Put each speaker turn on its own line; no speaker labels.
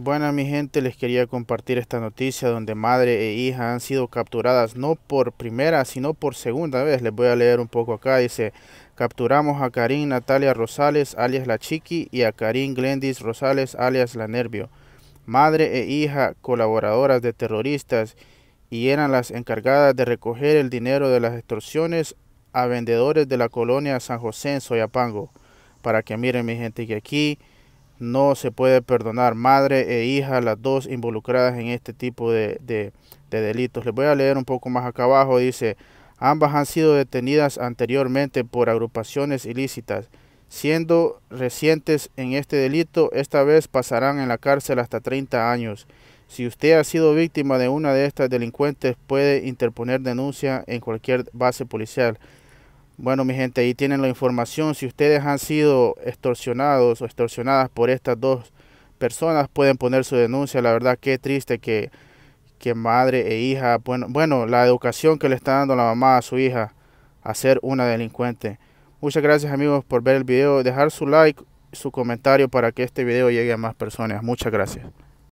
Bueno, mi gente, les quería compartir esta noticia donde madre e hija han sido capturadas no por primera, sino por segunda vez. Les voy a leer un poco acá. Dice, capturamos a Karin Natalia Rosales, alias La Chiqui, y a Karin Glendis Rosales, alias La Nervio. Madre e hija colaboradoras de terroristas y eran las encargadas de recoger el dinero de las extorsiones a vendedores de la colonia San José en Soyapango. Para que miren, mi gente, que aquí no se puede perdonar. Madre e hija, las dos involucradas en este tipo de, de, delitos. Les voy a leer un poco más acá abajo. Dice, ambas han sido detenidas anteriormente por agrupaciones ilícitas. Siendo recientes en este delito, esta vez pasarán en la cárcel hasta 30 años. Si usted ha sido víctima de una de estas delincuentes, puede interponer denuncia en cualquier base policial. Bueno, mi gente, ahí tienen la información. Si ustedes han sido extorsionados o extorsionadas por estas dos personas, pueden poner su denuncia. La verdad, qué triste que, madre e hija, bueno, bueno, la educación que le está dando la mamá a su hija a ser una delincuente. Muchas gracias amigos por ver el video, dejar su like, su comentario para que este video llegue a más personas. Muchas gracias.